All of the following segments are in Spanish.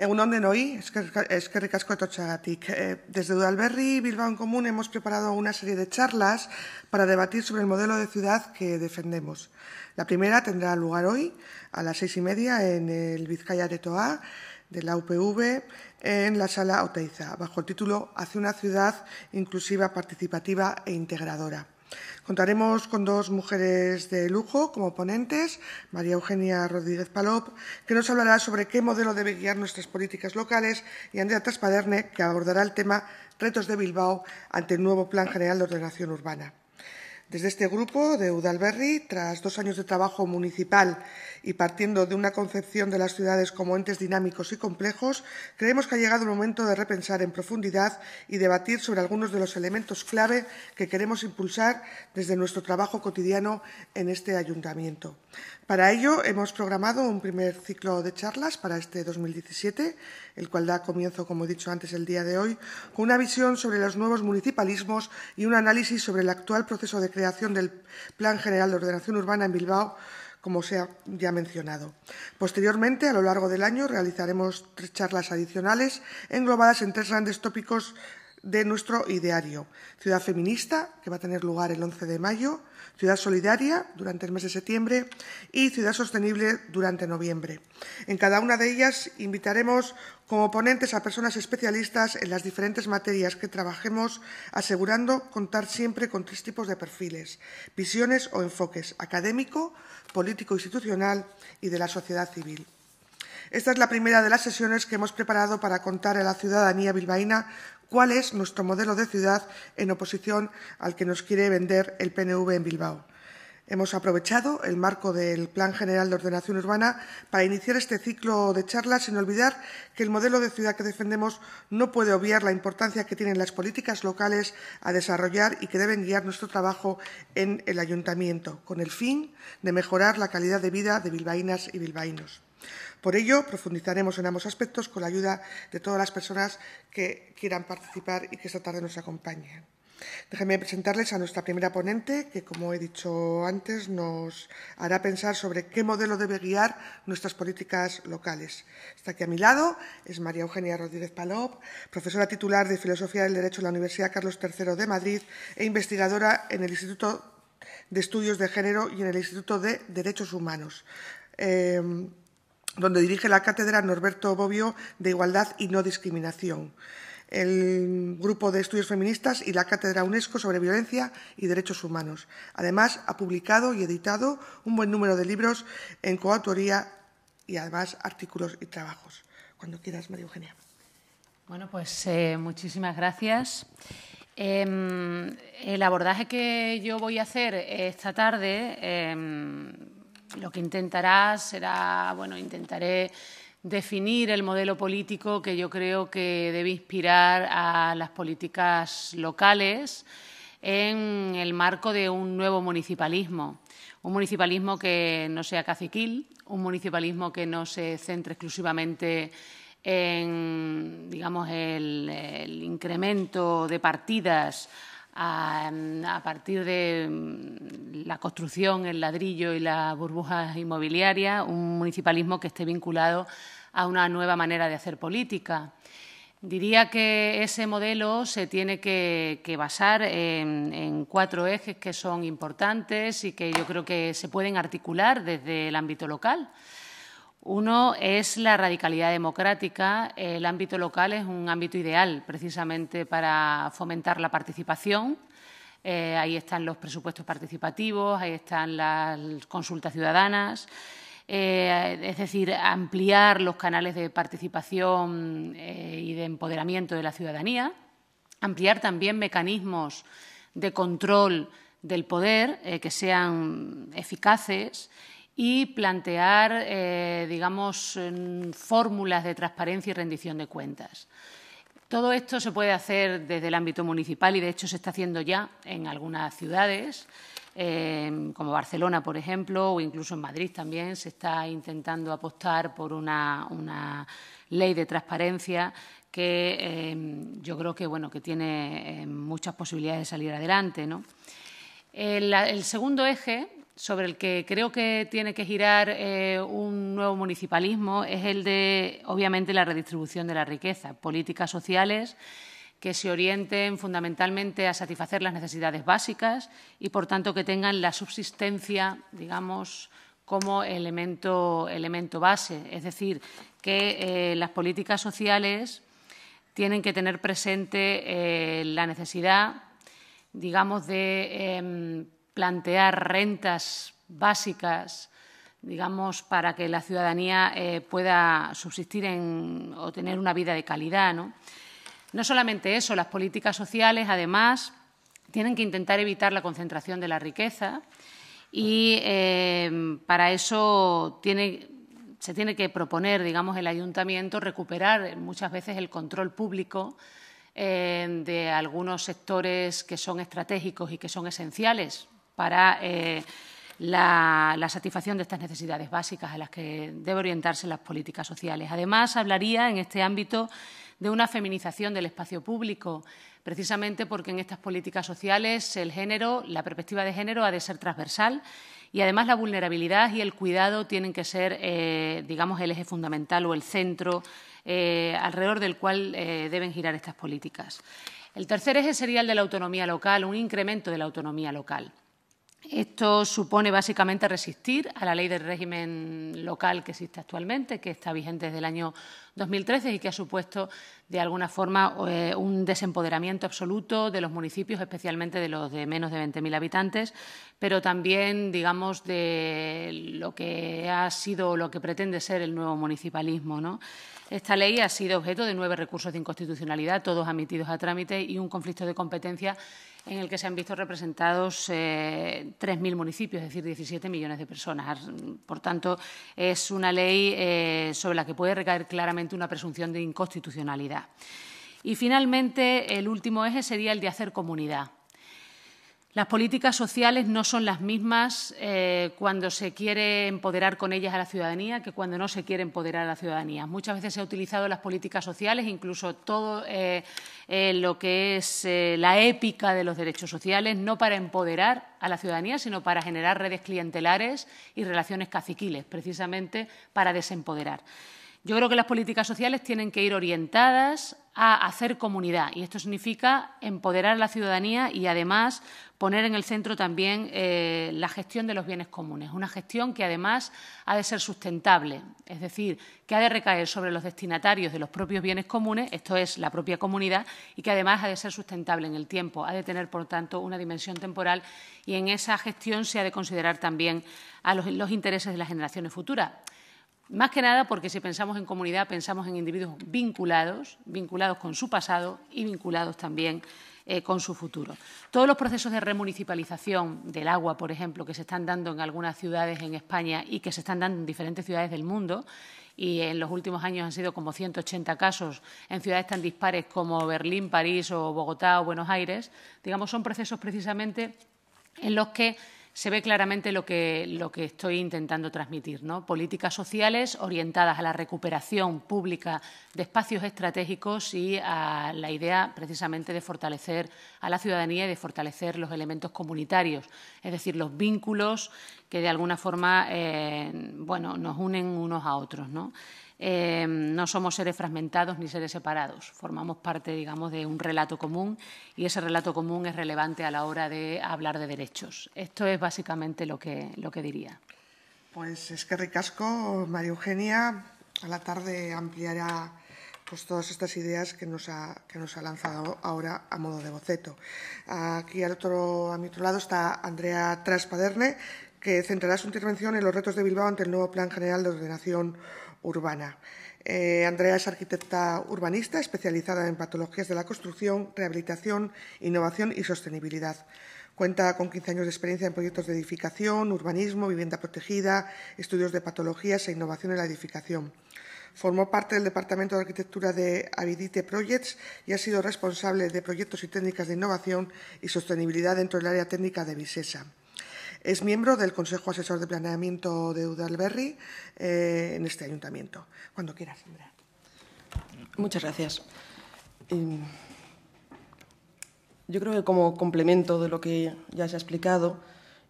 Egunon hoy, eskerrik Desde Udalberri y Bilbao en Común hemos preparado una serie de charlas para debatir sobre el modelo de ciudad que defendemos. La primera tendrá lugar hoy a las seis y media en el Vizcaya de Toa de la UPV en la sala Oteiza, bajo el título Hacia una ciudad inclusiva, participativa e integradora. Contaremos con dos mujeres de lujo como ponentes, María Eugenia Rodríguez Palop, que nos hablará sobre qué modelo debe guiar nuestras políticas locales, y Andrea Traspaderne, que abordará el tema Retos de Bilbao ante el nuevo Plan General de Ordenación Urbana. Desde este grupo de Udalberry, tras dos años de trabajo municipal y partiendo de una concepción de las ciudades como entes dinámicos y complejos, creemos que ha llegado el momento de repensar en profundidad y debatir sobre algunos de los elementos clave que queremos impulsar desde nuestro trabajo cotidiano en este ayuntamiento. Para ello hemos programado un primer ciclo de charlas para este 2017, el cual da comienzo, como he dicho antes, el día de hoy, con una visión sobre los nuevos municipalismos y un análisis sobre el actual proceso de creación del Plan General de Ordenación Urbana en Bilbao, como se ha ya mencionado. Posteriormente, a lo largo del año, realizaremos tres charlas adicionales englobadas en tres grandes tópicos de nuestro ideario. Ciudad feminista, que va a tener lugar el 11 de mayo, Ciudad Solidaria durante el mes de septiembre y Ciudad Sostenible durante noviembre. En cada una de ellas invitaremos como ponentes a personas especialistas en las diferentes materias que trabajemos, asegurando contar siempre con tres tipos de perfiles, visiones o enfoques, académico, político-institucional y de la sociedad civil. Esta es la primera de las sesiones que hemos preparado para contar a la ciudadanía bilbaína cuál es nuestro modelo de ciudad en oposición al que nos quiere vender el PNV en Bilbao. Hemos aprovechado el marco del Plan General de Ordenación Urbana para iniciar este ciclo de charlas sin olvidar que el modelo de ciudad que defendemos no puede obviar la importancia que tienen las políticas locales a desarrollar y que deben guiar nuestro trabajo en el ayuntamiento, con el fin de mejorar la calidad de vida de bilbaínas y bilbaínos. Por ello, profundizaremos en ambos aspectos con la ayuda de todas las personas que quieran participar y que esta tarde nos acompañen. Déjenme presentarles a nuestra primera ponente, que, como he dicho antes, nos hará pensar sobre qué modelo debe guiar nuestras políticas locales. Está aquí a mi lado, es María Eugenia Rodríguez Palop, profesora titular de Filosofía del Derecho en la Universidad Carlos III de Madrid e investigadora en el Instituto de Estudios de Género y en el Instituto de Derechos Humanos. Eh, donde dirige la cátedra Norberto Bobbio de Igualdad y No Discriminación, el Grupo de Estudios Feministas y la Cátedra UNESCO sobre Violencia y Derechos Humanos. Además, ha publicado y editado un buen número de libros en coautoría y además artículos y trabajos. Cuando quieras, María Eugenia. Bueno, pues eh, muchísimas gracias. Em, el abordaje que yo voy a hacer esta tarde em, lo que intentará será, bueno, intentaré definir el modelo político que yo creo que debe inspirar a las políticas locales en el marco de un nuevo municipalismo. Un municipalismo que no sea caciquil, un municipalismo que no se centre exclusivamente en digamos, el incremento de partidas a, partir de mm, la construcción, el ladrillo y las burbujas inmobiliarias, un municipalismo que esté vinculado a una nueva manera de hacer política. Diría que ese modelo se tiene que, basar en, en, cuatro ejes que son importantes y que yo creo que se pueden articular desde el ámbito local. Uno es la radicalidad democrática. El ámbito local es un ámbito ideal precisamente para fomentar la participación. Eh, ahí están los presupuestos participativos, ahí están las consultas ciudadanas. Eh, es decir, ampliar los canales de participación eh, y de empoderamiento de la ciudadanía, ampliar también mecanismos de control del poder que sean eficaces y plantear, eh, digamos, fórmulas de transparencia y rendición de cuentas. Todo esto se puede hacer desde el ámbito municipal y, de hecho, se está haciendo ya en algunas ciudades, eh, como Barcelona, por ejemplo, o incluso en Madrid también se está intentando apostar por una, ley de transparencia que eh, yo creo que, bueno, que tiene muchas posibilidades de salir adelante. el segundo eje sobre el que creo que tiene que girar eh, un nuevo municipalismo es el de, obviamente, la redistribución de la riqueza, políticas sociales que se orienten fundamentalmente a satisfacer las necesidades básicas y, por tanto, que tengan la subsistencia, digamos, como elemento, base. Es decir, que eh, las políticas sociales tienen que tener presente eh, la necesidad, digamos, de em, plantear rentas básicas, digamos, para que la ciudadanía eh, pueda subsistir en, o tener una vida de calidad. ¿no? solamente eso, las políticas sociales, además, tienen que intentar evitar la concentración de la riqueza y eh, para eso se tiene que proponer, digamos, el ayuntamiento recuperar muchas veces el control público eh, de algunos sectores que son estratégicos y que son esenciales, para eh, la, satisfacción de estas necesidades básicas a las que deben orientarse las políticas sociales. Además, hablaría en este ámbito de una feminización del espacio público, precisamente porque en estas políticas sociales el género, la perspectiva de género ha de ser transversal y además la vulnerabilidad y el cuidado tienen que ser, eh, digamos, el eje fundamental o el centro eh, alrededor del cual deben girar estas políticas. El tercer eje sería el de la autonomía local, un incremento de la autonomía local. Esto supone básicamente resistir a la ley del régimen local que existe actualmente, que está vigente desde el año 2013 y que ha supuesto, de alguna forma, eh, un desempoderamiento absoluto de los municipios, especialmente de los de menos de 20.000 habitantes, pero también, digamos, de lo que ha sido lo que pretende ser el nuevo municipalismo. Esta ley ha sido objeto de nueve recursos de inconstitucionalidad, todos admitidos a trámite, y un conflicto de competencia en el que se han visto representados 3.000 eh, municipios, es decir, 17 millones de personas. Por tanto, es una ley eh, sobre la que puede recaer claramente una presunción de inconstitucionalidad. Y finalmente, el último eje sería el de hacer comunidad. Las políticas sociales no son las mismas eh, cuando se quiere empoderar con ellas a la ciudadanía que cuando no se quiere empoderar a la ciudadanía. Muchas veces se ha utilizado las políticas sociales, incluso todo eh, eh, lo que es la épica de los derechos sociales, no para empoderar a la ciudadanía, sino para generar redes clientelares y relaciones caciquiles, precisamente para desempoderar. Yo creo que las políticas sociales tienen que ir orientadas a hacer comunidad y esto significa empoderar a la ciudadanía y además poner en el centro también eh, la gestión de los bienes comunes, una gestión que además ha de ser sustentable, es decir, que ha de recaer sobre los destinatarios de los propios bienes comunes, esto es la propia comunidad, y que además ha de ser sustentable en el tiempo, ha de tener, por tanto, una dimensión temporal y en esa gestión se ha de considerar también a los intereses de las generaciones futuras. Más que nada porque si pensamos en comunidad, pensamos en individuos vinculados, vinculados con su pasado y vinculados también eh, con su futuro. Todos los procesos de remunicipalización del agua, por ejemplo, que se están dando en algunas ciudades en España y que se están dando en diferentes ciudades del mundo, y en los últimos años han sido como 180 casos en ciudades tan dispares como Berlín, París o Bogotá o Buenos Aires, digamos, son procesos precisamente en los que se ve claramente lo que, lo que estoy intentando transmitir. ¿no? Políticas sociales orientadas a la recuperación pública de espacios estratégicos y a la idea precisamente de fortalecer a la ciudadanía y de fortalecer los elementos comunitarios, es decir, los vínculos que de alguna forma eh, nos unen unos a otros. ¿no? Em, no somos seres fragmentados ni seres separados, formamos parte, digamos, de un relato común y ese relato común es relevante a la hora de hablar de derechos. Esto es básicamente lo que, lo que diría. Pues es que ricasco, María Eugenia, a la tarde ampliará pues todas estas ideas que nos ha, que nos ha lanzado ahora a modo de boceto. Aquí al otro, a mi otro lado está Andrea Traspaderne, que centrará su intervención en los retos de Bilbao ante el nuevo Plan General de Ordenación urbana. Eh, Andrea es arquitecta urbanista especializada en patologías de la construcción, rehabilitación, innovación y sostenibilidad. Cuenta con 15 años de experiencia en proyectos de edificación, urbanismo, vivienda protegida, estudios de patologías e innovación en la edificación. Formó parte del Departamento de Arquitectura de Avidite Projects y ha sido responsable de proyectos y técnicas de innovación y sostenibilidad dentro del área técnica de Visesa. Es miembro del Consejo Asesor de Planeamiento de Udalberry eh, en este ayuntamiento. Cuando quieras, Sandra. Muchas gracias. Em, yo creo que como complemento de lo que ya se ha explicado,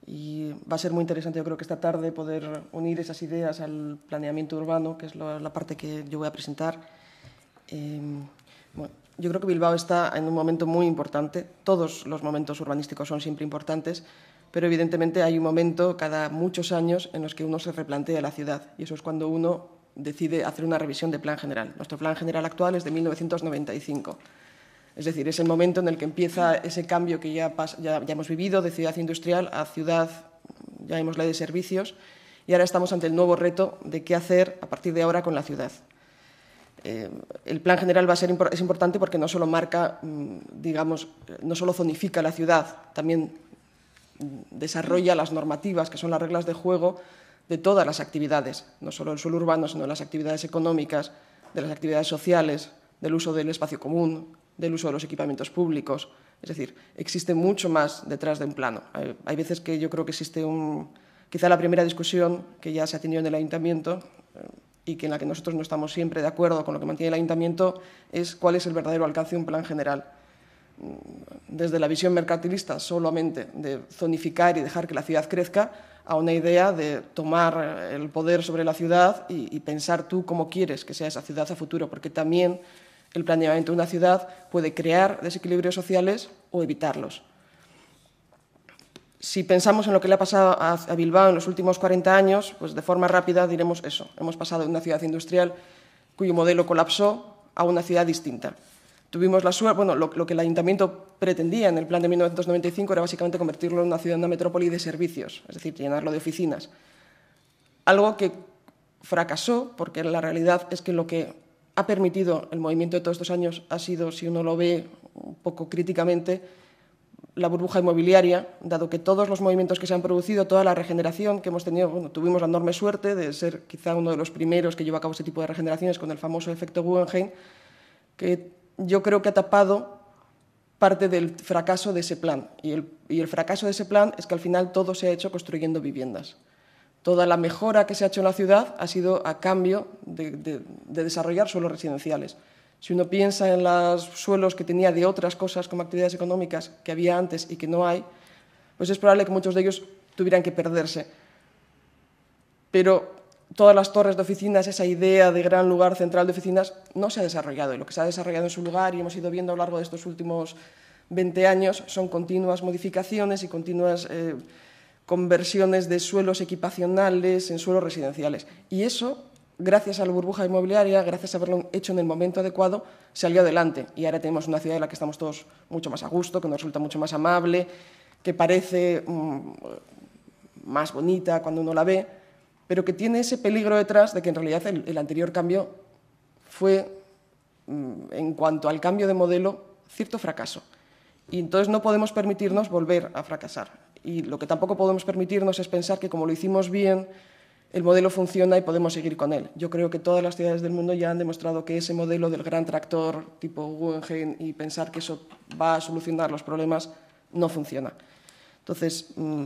y va a ser muy interesante, yo creo que esta tarde poder unir esas ideas al planeamiento urbano, que es la parte que yo voy a presentar. Em, bueno, yo creo que Bilbao está en un momento muy importante. Todos los momentos urbanísticos son siempre importantes, pero evidentemente hay un momento cada muchos años en los que uno se replantea la ciudad y eso es cuando uno decide hacer una revisión de plan general. Nuestro plan general actual es de 1995. Es decir, es el momento en el que empieza ese cambio que ya, ya, hemos vivido de ciudad industrial a ciudad, ya hemos la de servicios, y ahora estamos ante el nuevo reto de qué hacer a partir de ahora con la ciudad. Eh, el plan general va a ser es importante porque no solo marca, mm, digamos, no solo zonifica la ciudad, también mm, desarrolla las normativas, que son las reglas de juego de todas las actividades, no solo el suelo urbano, sino las actividades económicas, de las actividades sociales, del uso del espacio común, del uso de los equipamientos públicos. Es decir, existe mucho más detrás de un plano. Hay, hay veces que yo creo que existe un... Quizá la primera discusión que ya se ha tenido en el ayuntamiento, eh, y en la que nosotros no estamos siempre de acuerdo con lo que mantiene el ayuntamiento es cuál es el verdadero alcance de un plan general. Desde la visión mercantilista solamente de zonificar y dejar que la ciudad crezca a una idea de tomar el poder sobre la ciudad y, y pensar tú cómo quieres que sea esa ciudad a futuro, porque también el planeamiento de una ciudad puede crear desequilibrios sociales o evitarlos si pensamos en lo que le ha pasado a, Bilbao en los últimos 40 años, pues de forma rápida diremos eso. Hemos pasado de una ciudad industrial cuyo modelo colapsó a una ciudad distinta. Tuvimos la lo, que el ayuntamiento pretendía en el plan de 1995 era básicamente convertirlo en una ciudad, una metrópoli de servicios, es decir, llenarlo de oficinas. Algo que fracasó, porque la realidad es que lo que ha permitido el movimiento de todos estos años ha sido, si uno lo ve un poco críticamente, la burbuja inmobiliaria, dado que todos los movimientos que se han producido, toda la regeneración que hemos tenido, bueno, tuvimos la enorme suerte de ser quizá uno de los primeros que llevó a cabo ese tipo de regeneraciones con el famoso efecto Guggenheim, que yo creo que ha tapado parte del fracaso de ese plan. Y el, fracaso de ese plan es que al final todo se ha hecho construyendo viviendas. Toda la mejora que se ha hecho en la ciudad ha sido a cambio de desarrollar suelos residenciales. Si uno piensa en los suelos que tenía de otras cosas como actividades económicas que había antes y que no hay, pues es probable que muchos de ellos tuvieran que perderse. Pero todas las torres de oficinas, esa idea de gran lugar central de oficinas, no se ha desarrollado. Y lo que se ha desarrollado en su lugar y hemos ido viendo a lo largo de estos últimos 20 años son continuas modificaciones y continuas eh, conversiones de suelos equipacionales en suelos residenciales. Y eso gracias a la burbuja inmobiliaria, gracias a haberlo hecho en el momento adecuado, salió adelante. Y ahora tenemos una ciudad en la que estamos todos mucho más a gusto, que nos resulta mucho más amable, que parece mm, más bonita cuando uno la ve, pero que tiene ese peligro detrás de que en realidad el, anterior cambio fue, mm, en cuanto al cambio de modelo, cierto fracaso. Y entonces no podemos permitirnos volver a fracasar. Y lo que tampoco podemos permitirnos es pensar que como lo hicimos bien, el modelo funciona y podemos seguir con él. Yo creo que todas las ciudades del mundo ya han demostrado que ese modelo del gran tractor tipo Guggenheim y pensar que eso va a solucionar los problemas no funciona. Entonces, mm,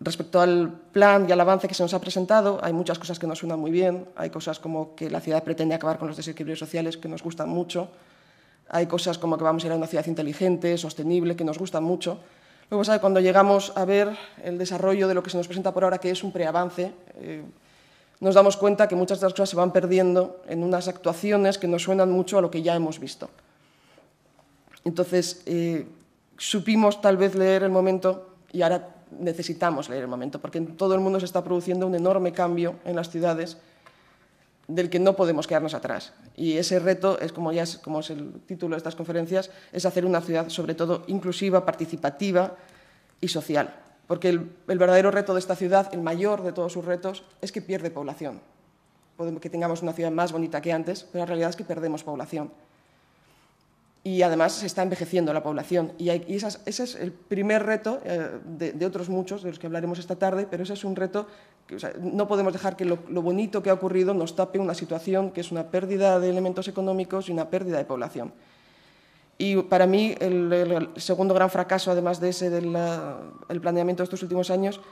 respecto al plan y al avance que se nos ha presentado, hay muchas cosas que nos suenan muy bien, hay cosas como que la ciudad pretende acabar con los desequilibrios sociales que nos gustan mucho, hay cosas como que vamos a ir a una ciudad inteligente, sostenible, que nos gustan mucho, Luego, cuando llegamos a ver el desarrollo de lo que se nos presenta por ahora, que es un preavance, eh, nos damos cuenta que muchas de las cosas se van perdiendo en unas actuaciones que nos suenan mucho a lo que ya hemos visto. Entonces, eh, supimos tal vez leer el momento y ahora necesitamos leer el momento, porque en todo el mundo se está produciendo un enorme cambio en las ciudades del que no podemos quedarnos atrás. Y ese reto es, como es, el título de estas conferencias, es hacer una ciudad sobre todo inclusiva, participativa y social. Porque el, el verdadero reto de esta ciudad, el mayor de todos sus retos, es que pierde población. Podemos que tengamos una ciudad más bonita que antes, pero la realidad es que perdemos población y además se está envejeciendo la población. Y, ese es el primer reto eh, de, otros muchos, de los que hablaremos esta tarde, pero ese es un reto que no podemos dejar que lo, bonito que ha ocurrido nos tape una situación que es una pérdida de elementos económicos y una pérdida de población. Y para mí el, segundo gran fracaso, además de ese del el planeamiento de estos últimos años,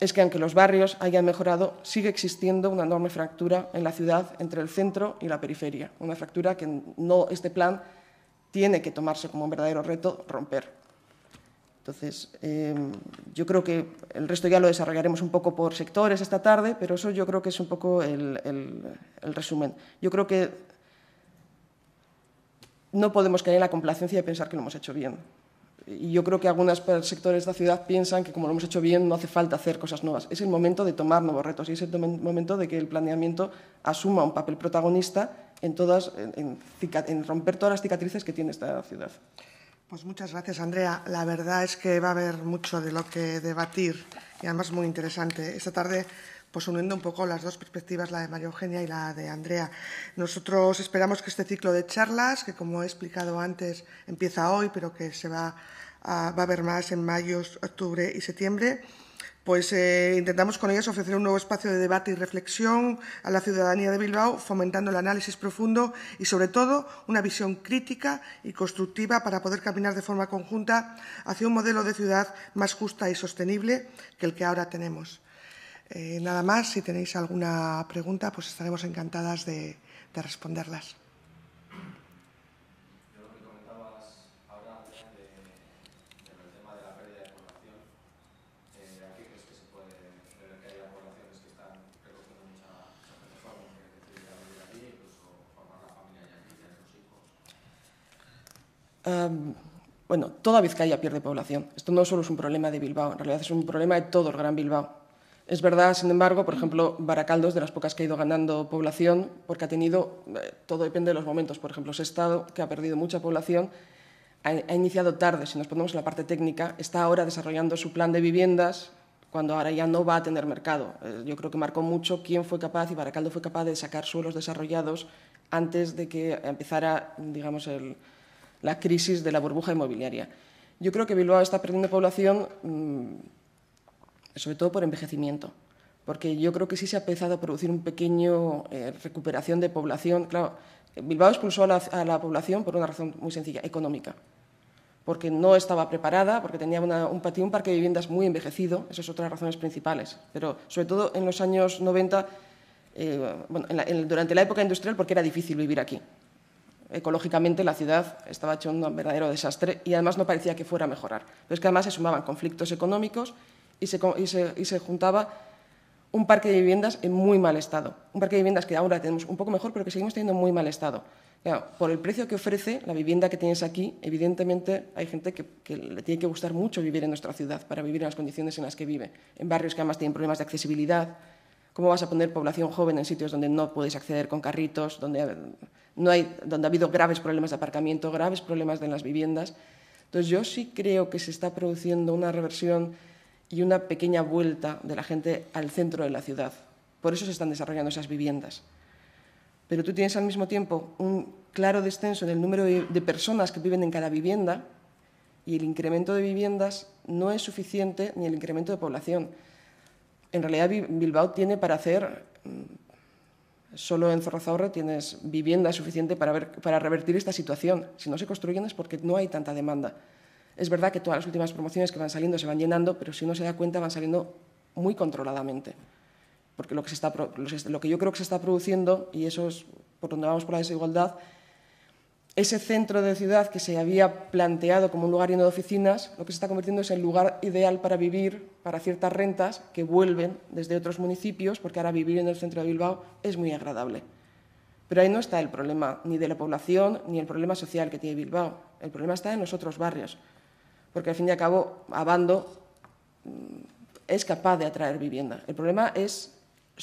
es que aunque los barrios hayan mejorado, sigue existiendo una enorme fractura en la ciudad entre el centro y la periferia. Una fractura que no, este plan tiene que tomarse como un verdadero reto romper. Entonces, em, yo creo que el resto ya lo desarrollaremos un poco por sectores esta tarde, pero eso yo creo que es un poco el, el resumen. Yo creo que no podemos caer en la complacencia de pensar que lo hemos hecho bien. Y yo creo que algunos sectores de la ciudad piensan que como lo hemos hecho bien no hace falta hacer cosas nuevas. Es el momento de tomar nuevos retos y es el momento de que el planeamiento asuma un papel protagonista en, romper todas las cicatrices que tiene esta ciudad. Pues muchas gracias, Andrea. La verdad es que va a haber mucho de lo que debatir y además muy interesante. Esta tarde pues uniendo un poco las dos perspectivas, la de María Eugenia y la de Andrea. Nosotros esperamos que este ciclo de charlas, que como he explicado antes, empieza hoy, pero que se va a, va a ver más en mayo, octubre y septiembre, pues eh, intentamos con ellas ofrecer un nuevo espacio de debate y reflexión a la ciudadanía de Bilbao, fomentando el análisis profundo y, sobre todo, una visión crítica y constructiva para poder caminar de forma conjunta hacia un modelo de ciudad más justa y sostenible que el que ahora tenemos. Eh, nada más, si tenéis alguna pregunta, pues estaremos encantadas de, de responderlas. Em, bueno, toda Vizcaya pierde población. Esto no solo es un problema de Bilbao, en realidad es un problema de todo el Gran Bilbao. Es verdad, sin embargo, por ejemplo, Baracaldo es de las pocas que ha ido ganando población porque ha tenido, eh, todo depende de los momentos, por ejemplo, ese estado que ha perdido mucha población ha, iniciado tarde, si nos ponemos en la parte técnica, está ahora desarrollando su plan de viviendas cuando ahora ya no va a tener mercado. Eh, yo creo que marcó mucho quién fue capaz y Baracaldo fue capaz de sacar suelos desarrollados antes de que empezara, digamos, el, la crisis de la burbuja inmobiliaria. Yo creo que Bilbao está perdiendo población, mm, sobre todo por envejecimiento, porque yo creo que sí se ha empezado a producir un pequeño eh, recuperación de población. Bilbao expulsó a la, población por una razón muy sencilla, económica, porque no estaba preparada, porque tenía un, parque de viviendas muy envejecido, esas son otras razones principales, pero sobre todo en los años 90, eh, durante la época industrial, porque era difícil vivir aquí ecológicamente la ciudad estaba hecho un verdadero desastre y además no parecía que fuera a mejorar. Pero que además se sumaban conflictos económicos y se, juntaba un parque de viviendas en muy mal estado. Un parque de viviendas que ahora tenemos un poco mejor, pero que seguimos teniendo muy mal estado. por el precio que ofrece la vivienda que tienes aquí, evidentemente hay gente que, le tiene que gustar mucho vivir en nuestra ciudad para vivir en las condiciones en las que vive, en barrios que además tienen problemas de accesibilidad, ¿Cómo vas a poner población joven en sitios donde no podéis acceder con carritos, donde, no hay, donde ha habido graves problemas de aparcamiento, graves problemas en las viviendas? Entonces yo sí creo que se está produciendo una reversión y una pequeña vuelta de la gente al centro de la ciudad. Por eso se están desarrollando esas viviendas. Pero tú tienes al mismo tiempo un claro descenso en el número de personas que viven en cada vivienda y el incremento de viviendas no es suficiente ni el incremento de población en realidad Bilbao tiene para hacer, mm, solo en Zorrozaurre tienes vivienda suficiente para, revertir esta situación. Si no se construyen es porque no hay tanta demanda. Es verdad que todas las últimas promociones que van saliendo se van llenando, pero si uno se da cuenta van saliendo muy controladamente. Porque lo lo que yo creo que se está produciendo, y eso es por donde vamos por la desigualdad, ese centro de ciudad que se había planteado como un lugar lleno de oficinas, lo que se está convirtiendo es el lugar ideal para vivir para ciertas rentas que vuelven desde otros municipios, porque ahora vivir en el centro de Bilbao es muy agradable. Pero ahí no está el problema ni de la población ni el problema social que tiene Bilbao. El problema está en los otros barrios, porque al fin y al cabo Abando mm, es capaz de atraer vivienda. El problema es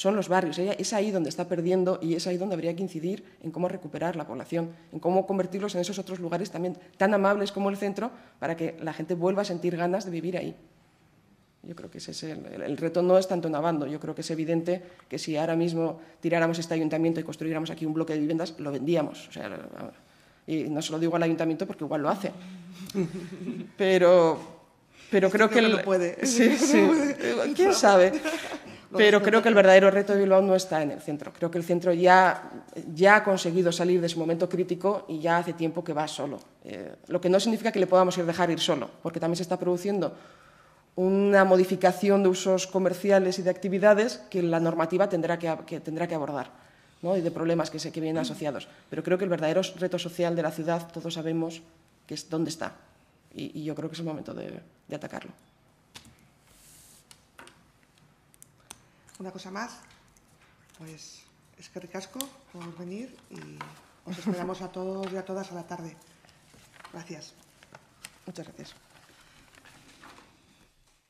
son los barrios. Es ahí donde está perdiendo y es ahí donde habría que incidir en cómo recuperar la población, en cómo convertirlos en esos otros lugares también tan amables como el centro para que la gente vuelva a sentir ganas de vivir ahí. Yo creo que ese es el, reto no es tanto en Abando. Yo creo que es evidente que si ahora mismo tiráramos este ayuntamiento y construyéramos aquí un bloque de viviendas, lo vendíamos. sea, y no se lo digo al ayuntamiento porque igual lo hace. Pero, pero creo, que, lo puede. Sí, sí. ¿Quién sabe? Pero creo que el verdadero reto de Bilbao no está en el centro. Creo que el centro ya, ha conseguido salir de su momento crítico y ya hace tiempo que va solo. Eh, lo que no significa que le podamos ir dejar ir solo, porque también se está produciendo una modificación de usos comerciales y de actividades que la normativa tendrá que, abordar y de problemas que, se, que vienen asociados. Pero creo que el verdadero reto social de la ciudad, todos sabemos que es dónde está y, yo creo que es el momento de atacarlo. una cosa más, pues es que ricasco por venir y os esperamos a todos y a todas a la tarde. Gracias. Muchas gracias.